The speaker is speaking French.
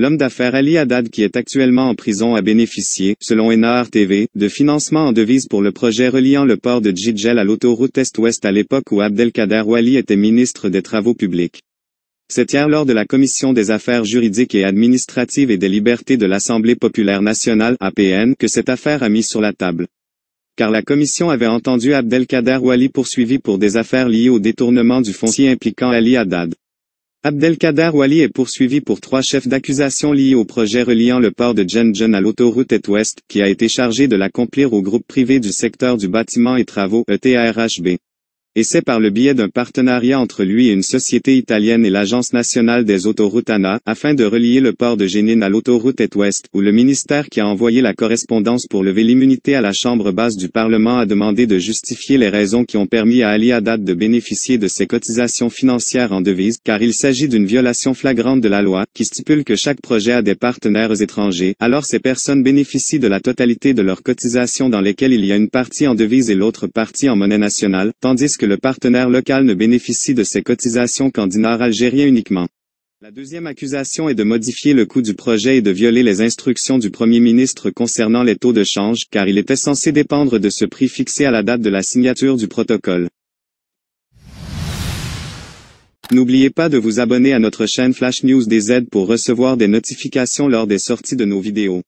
L'homme d'affaires Ali Haddad qui est actuellement en prison a bénéficié, selon TV, de financement en devise pour le projet reliant le port de Djidjel à l'autoroute Est-Ouest à l'époque où Abdelkader Wali était ministre des Travaux publics. C'est hier lors de la Commission des affaires juridiques et administratives et des libertés de l'Assemblée populaire nationale APN que cette affaire a mis sur la table. Car la commission avait entendu Abdelkader Wali poursuivi pour des affaires liées au détournement du foncier impliquant Ali Haddad. Abdelkader Wali est poursuivi pour trois chefs d'accusation liés au projet reliant le port de Jenjen à l'autoroute est ouest, qui a été chargé de l'accomplir au groupe privé du secteur du bâtiment et travaux, ETRHB et c'est par le biais d'un partenariat entre lui et une société italienne et l'Agence nationale des autoroutes ANA, afin de relier le port de Génine à l'autoroute Est-Ouest, où le ministère qui a envoyé la correspondance pour lever l'immunité à la Chambre basse du Parlement a demandé de justifier les raisons qui ont permis à Ali Haddad de bénéficier de ses cotisations financières en devise, car il s'agit d'une violation flagrante de la loi, qui stipule que chaque projet a des partenaires étrangers, alors ces personnes bénéficient de la totalité de leurs cotisations dans lesquelles il y a une partie en devise et l'autre partie en monnaie nationale, tandis que que le partenaire local ne bénéficie de ces cotisations qu'en dinar uniquement. La deuxième accusation est de modifier le coût du projet et de violer les instructions du Premier ministre concernant les taux de change, car il était censé dépendre de ce prix fixé à la date de la signature du protocole. N'oubliez pas de vous abonner à notre chaîne Flash News DZ pour recevoir des notifications lors des sorties de nos vidéos.